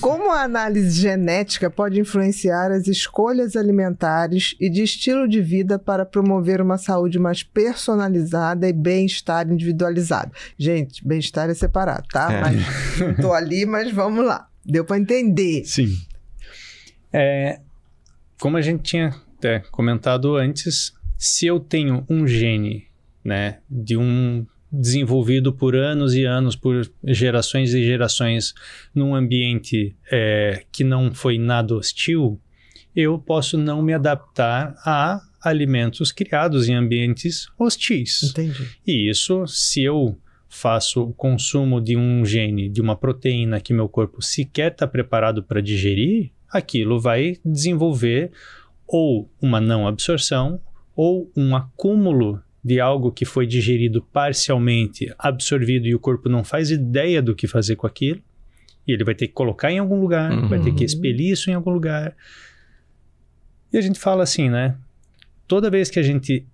Como a análise genética pode influenciar as escolhas alimentares e de estilo de vida para promover uma saúde mais personalizada e bem-estar individualizado? Gente, bem-estar é separado, tá? É. Mas tô ali, mas vamos lá. Deu para entender. Sim. É, como a gente tinha é, comentado antes, se eu tenho um gene né, de um desenvolvido por anos e anos, por gerações e gerações, num ambiente é, que não foi nada hostil, eu posso não me adaptar a alimentos criados em ambientes hostis. Entendi. E isso, se eu faço o consumo de um gene, de uma proteína que meu corpo sequer está preparado para digerir, aquilo vai desenvolver ou uma não absorção ou um acúmulo de algo que foi digerido parcialmente, absorvido e o corpo não faz ideia do que fazer com aquilo. E ele vai ter que colocar em algum lugar, uhum. vai ter que uhum. expelir isso em algum lugar. E a gente fala assim, né? Toda vez que a gente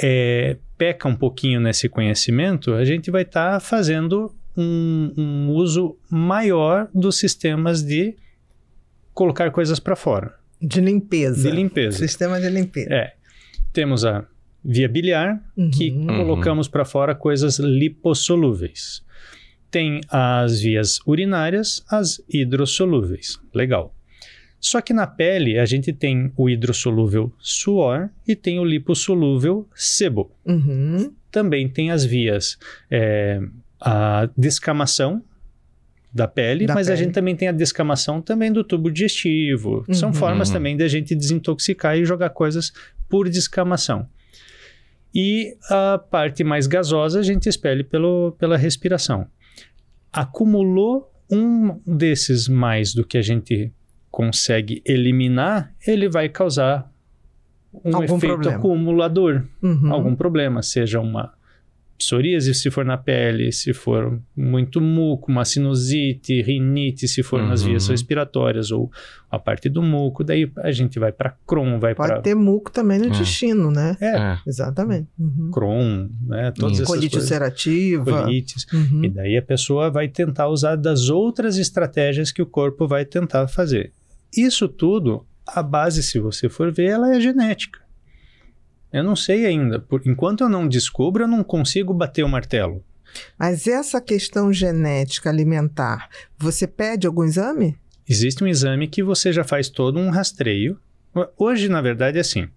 é, peca um pouquinho nesse conhecimento, a gente vai estar tá fazendo um, um uso maior dos sistemas de colocar coisas para fora. De limpeza. De limpeza. Sistema de limpeza. É. Temos a via biliar, uhum. que uhum. colocamos para fora coisas lipossolúveis. Tem as vias urinárias, as hidrossolúveis. Legal. Só que na pele a gente tem o hidrossolúvel suor e tem o lipossolúvel sebo. Uhum. Também tem as vias é, a descamação da pele, da mas pele. a gente também tem a descamação também do tubo digestivo. Uhum. São formas uhum. também de a gente desintoxicar e jogar coisas por descamação. E a parte mais gasosa a gente expele pelo, pela respiração. Acumulou um desses mais do que a gente consegue eliminar, ele vai causar um algum efeito problema. acumulador, uhum. algum problema, seja uma psoríase, se for na pele, se for muito muco, uma sinusite, rinite, se for uhum. nas vias respiratórias ou a parte do muco, daí a gente vai para Crohn, vai para... Pode ter muco também no é. intestino, né? É. é. Exatamente. Uhum. Crohn, né? Todas uhum. essas Colite coisas. ulcerativa. Colites. Uhum. E daí a pessoa vai tentar usar das outras estratégias que o corpo vai tentar fazer. Isso tudo, a base, se você for ver, ela é genética. Eu não sei ainda. Por, enquanto eu não descubro, eu não consigo bater o martelo. Mas essa questão genética alimentar, você pede algum exame? Existe um exame que você já faz todo um rastreio. Hoje, na verdade, é assim.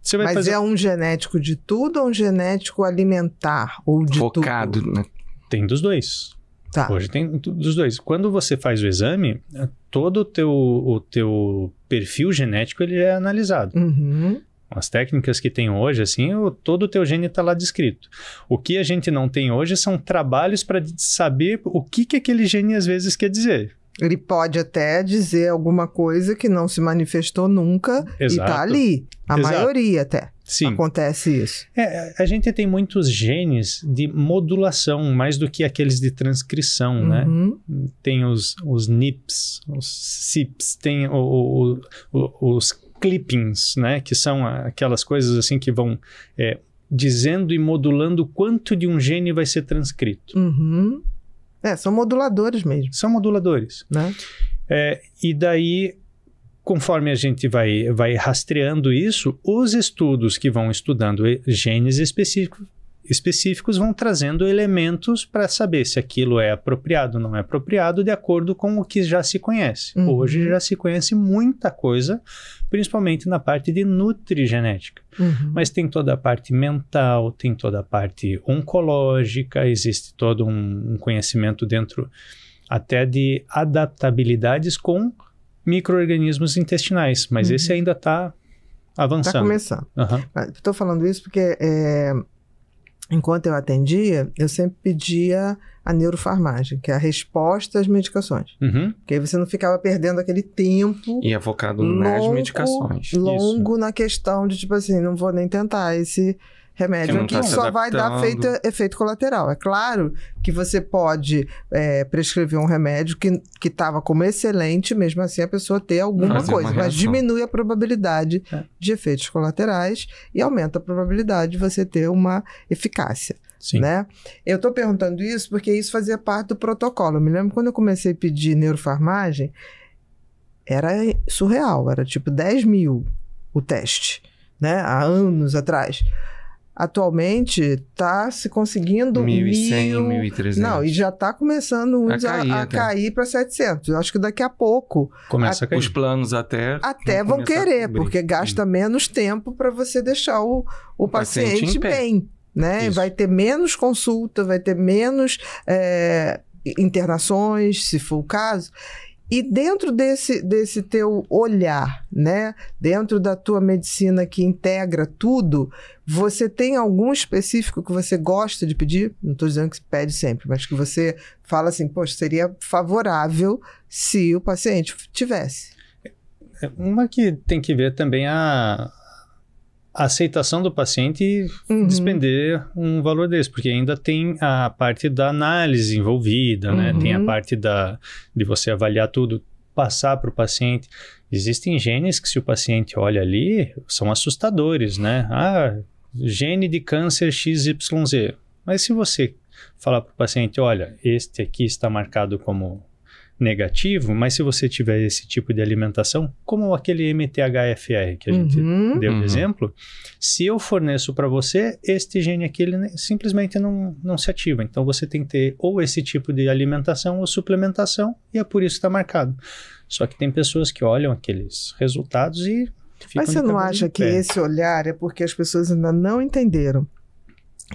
Você vai Mas fazer... é um genético de tudo ou um genético alimentar? Ou de Focado, tudo? né? Tem dos dois. Tá. Hoje tem dos dois. Quando você faz o exame, é, todo o teu, o teu perfil genético ele é analisado. Uhum. As técnicas que tem hoje, assim, o, todo o teu gene está lá descrito. O que a gente não tem hoje são trabalhos para saber o que, que aquele gene às vezes quer dizer. Ele pode até dizer alguma coisa que não se manifestou nunca tá Exato. e está ali. A Exato. maioria até. Sim. Acontece isso. É, a gente tem muitos genes de modulação, mais do que aqueles de transcrição, né? uhum. né? Tem os, os NIPs, os CIPs, tem o, o, o, os clippings, né? Que são aquelas coisas assim que vão é, dizendo e modulando quanto de um gene vai ser transcrito. Uhum. É, são moduladores mesmo. São moduladores. Né? É, e daí, conforme a gente vai, vai rastreando isso, os estudos que vão estudando genes específicos, específicos vão trazendo elementos para saber se aquilo é apropriado ou não é apropriado de acordo com o que já se conhece. Uhum. Hoje já se conhece muita coisa, principalmente na parte de nutrigenética. Uhum. Mas tem toda a parte mental, tem toda a parte oncológica, existe todo um, um conhecimento dentro até de adaptabilidades com micro-organismos intestinais. Mas uhum. esse ainda está tá avançando. Tá começando. Ah, Estou uhum. falando isso porque é, enquanto eu atendia, eu sempre pedia a neurofarmácia, que é a resposta às medicações. Uhum. Porque aí você não ficava perdendo aquele tempo. E focado longo, nas medicações. Longo Isso. na questão de, tipo assim, não vou nem tentar esse remédio que, tá só vai dar feito, efeito colateral. É claro que você pode é, prescrever um remédio que estava como excelente, mesmo assim a pessoa ter alguma Fazer coisa, mas diminui a probabilidade é. de efeitos colaterais e aumenta a probabilidade de você ter uma eficácia. Sim. Né? Eu estou perguntando isso porque isso fazia parte do protocolo. Eu me lembro quando eu comecei a pedir neurofarmagem, era surreal, era tipo 10 mil o teste, né? há anos atrás. Atualmente está se conseguindo 1.100, 1.300. Não, e já está começando a, a cair, para 700. Acho que daqui a pouco começa a, a os planos até até vão querer, porque gasta Sim. menos tempo para você deixar o, o, o paciente, paciente bem, né? Vai ter menos consulta, vai ter menos é, internações, se for o caso. E dentro desse, desse teu olhar, né? Dentro da tua medicina que integra tudo, você tem algum específico que você gosta de pedir? Não estou dizendo que pede sempre, mas que você fala assim, poxa, seria favorável se o paciente tivesse. É, uma que tem que ver também a, a aceitação do paciente uhum. despender um valor desse, porque ainda tem a parte da análise envolvida, uhum. né? Tem a uhum. parte da, de você avaliar tudo, passar para o paciente. Existem genes que, se o paciente olha ali, são assustadores, né? Ah, gene de câncer XYZ. Mas se você falar para o paciente, olha, este aqui está marcado como negativo, mas se você tiver esse tipo de alimentação, como aquele MTHFR que a uhum, gente deu uhum. de exemplo, se eu forneço para você, este gene aqui ele simplesmente não, não se ativa. Então você tem que ter ou esse tipo de alimentação ou suplementação, e é por isso que está marcado. Só que tem pessoas que olham aqueles resultados e. Ficam Mas você não acha que esse olhar é porque as pessoas ainda não entenderam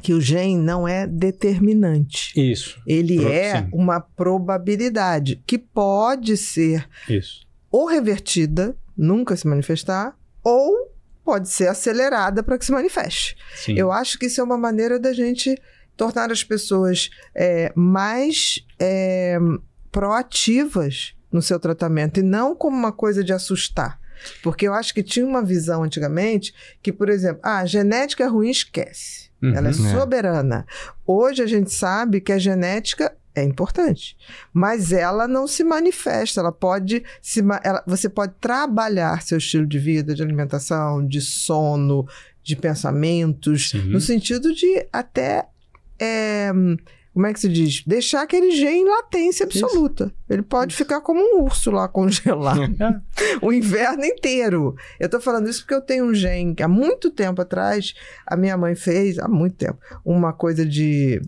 que o gene não é determinante. Isso. Ele Pro, é sim. uma probabilidade que pode ser Isso. ou revertida, nunca se manifestar, ou pode ser acelerada para que se manifeste. Sim. Eu acho que isso é uma maneira da gente tornar as pessoas é, mais é, proativas no seu tratamento e não como uma coisa de assustar. Porque eu acho que tinha uma visão antigamente que, por exemplo, ah, a genética é ruim, esquece. Uhum, Ela é, é. soberana. É. Hoje a gente sabe que a genética é importante, mas ela não se manifesta. Ela pode se, ela, você pode trabalhar seu estilo de vida, de alimentação, de sono, de pensamentos, no sentido de até é, como é que se diz? Deixar aquele gen em latência absoluta. Isso. Ele pode isso. ficar como um urso lá congelado é. o inverno inteiro. Eu tô falando isso porque eu tenho um gene que há muito tempo atrás a minha mãe fez, há muito tempo, uma coisa de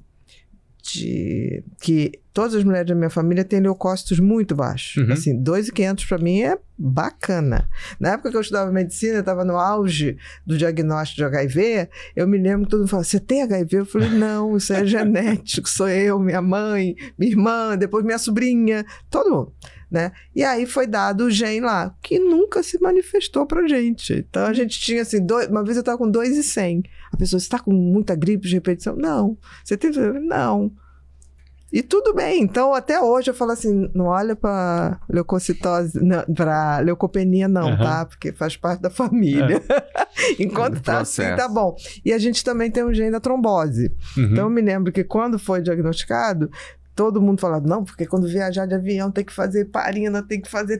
de que todas as mulheres da minha família têm leucócitos muito baixos. Uhum. Assim, 2,500 para mim é bacana. Na época que eu estudava medicina, eu estava no auge do diagnóstico de HIV, eu me lembro que todo mundo falava, você tem HIV? Eu falei, não, isso é genético, sou eu, minha mãe, minha irmã, depois minha sobrinha, todo mundo né? E aí foi dado o gene lá, que nunca se manifestou pra gente. Então a uhum. gente tinha assim, dois, uma vez eu tava com 2,100. A pessoa, está com muita gripe de repetição? Não. Você teve? Não. E tudo bem. Então, até hoje eu falo assim: não olha para leucocitose, para leucopenia, não, uhum. tá? Porque faz parte da família. É. Enquanto está tá assim, tá bom. E a gente também tem um gene da trombose. Uhum. Então, eu me lembro que quando foi diagnosticado, todo mundo falava, não, porque quando viajar de avião tem que fazer parina, tem que fazer...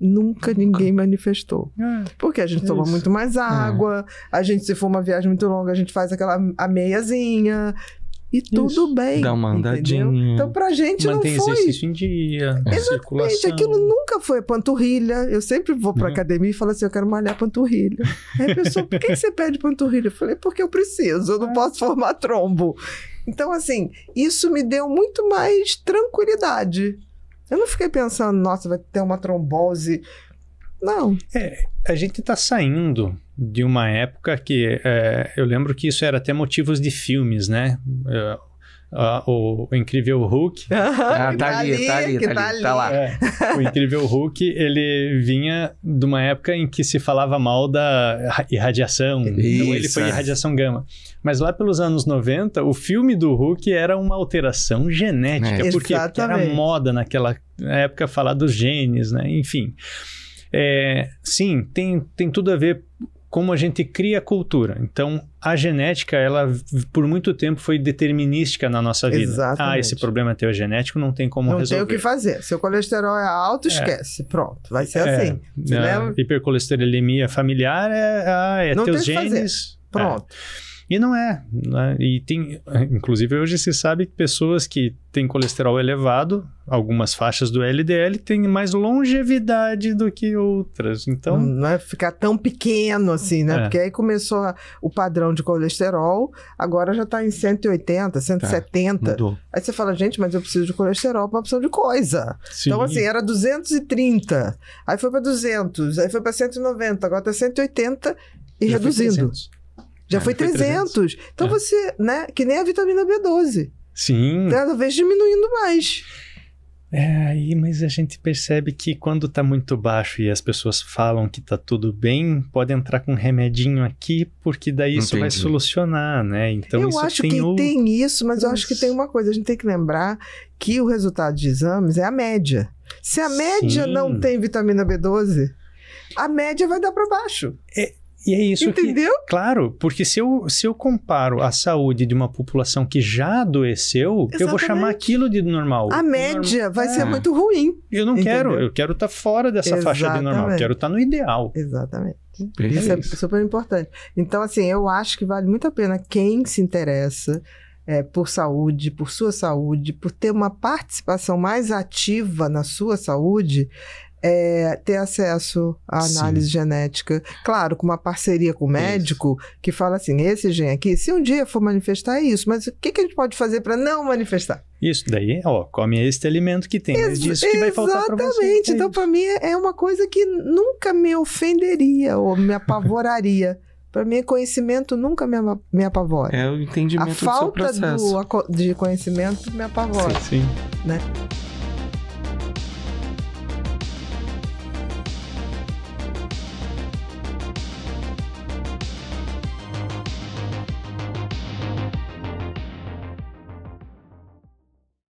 Nunca ninguém manifestou. Ah, porque a gente toma muito mais é. água, a gente, se for uma viagem muito longa, a gente faz aquela meiazinha, e tudo Isso. bem. Dá uma andadinha. Então, pra gente não foi. exercício em dia. Exatamente. Aquilo nunca foi panturrilha. Eu sempre vou pra não. Uhum. academia e falo assim: eu quero malhar panturrilha. Aí a pessoa, por que você pede panturrilha? Eu falei, porque eu preciso, eu não é. posso formar trombo. Então, assim, isso me deu muito mais tranquilidade. Eu não fiquei pensando, nossa, vai ter uma trombose. Não. É, a gente está saindo de uma época que é, eu lembro que isso era até motivos de filmes, né? É, ah, o, o, Incrível Hulk. Ah, ah, tá, tá, ali, ali, tá, ali, tá, tá ali, tá ali, tá lá. É, o Incrível Hulk, ele vinha de uma época em que se falava mal da irradiação. Isso, então ele foi é. irradiação gama. Mas lá pelos anos 90, o filme do Hulk era uma alteração genética. É. Porque, porque era moda naquela época falar dos genes, né? Enfim. É, sim, tem, tem tudo a ver como a gente cria cultura. Então, a genética, ela por muito tempo foi determinística na nossa vida. Exatamente. Ah, esse problema teu é genético, não tem como não resolver. Não tem o que fazer. Seu colesterol é alto, é. esquece. É. Pronto, vai ser é. assim. é. Hipercolesterolemia familiar é, ah, é não teus genes. É. Pronto. E não é. Né? E tem, inclusive, hoje se sabe que pessoas que têm colesterol elevado, algumas faixas do LDL, têm mais longevidade do que outras. Então. Não é ficar tão pequeno assim, né? É. Porque aí começou a, o padrão de colesterol, agora já está em 180, 170. Tá, aí você fala, gente, mas eu preciso de colesterol para opção de coisa. Sim. Então, assim, era 230, aí foi para 200, aí foi para 190, agora está 180 e já reduzindo. Já é, foi, foi 300. 300. Então é. você, né? Que nem a vitamina B12. Sim. Cada então, vez diminuindo mais. É, aí, mas a gente percebe que quando tá muito baixo e as pessoas falam que tá tudo bem, pode entrar com um remedinho aqui, porque daí Entendi. isso vai solucionar, né? Então, eu isso acho tem que outro... tem isso, mas eu acho que tem uma coisa, a gente tem que lembrar que o resultado de exames é a média. Se a média Sim. não tem vitamina B12, a média vai dar para baixo. É, e é isso Entendeu? Que, claro, porque se eu, se eu comparo a saúde de uma população que já adoeceu, Exatamente. eu vou chamar aquilo de normal. A média vai é. ser muito ruim. Eu não Entendeu? quero, eu quero estar tá fora dessa Exatamente. faixa de normal, eu quero estar tá no ideal. Exatamente. isso, é isso é super importante. Então, assim, eu acho que vale muito a pena quem se interessa é, por saúde, por sua saúde, por ter uma participação mais ativa na sua saúde, é, ter acesso à análise Sim. genética. Claro, com uma parceria com o médico isso. que fala assim: esse gene aqui, se um dia for manifestar, é isso, mas o que, que a gente pode fazer para não manifestar? Isso, daí, ó, come este alimento que tem, mas né, disso que vai faltar para você. Exatamente, é então para mim é, é uma coisa que nunca me ofenderia ou me apavoraria. Para mim, conhecimento nunca me, me apavora. É o entendimento do seu processo. A falta de conhecimento me apavora. Sim, sim. Né?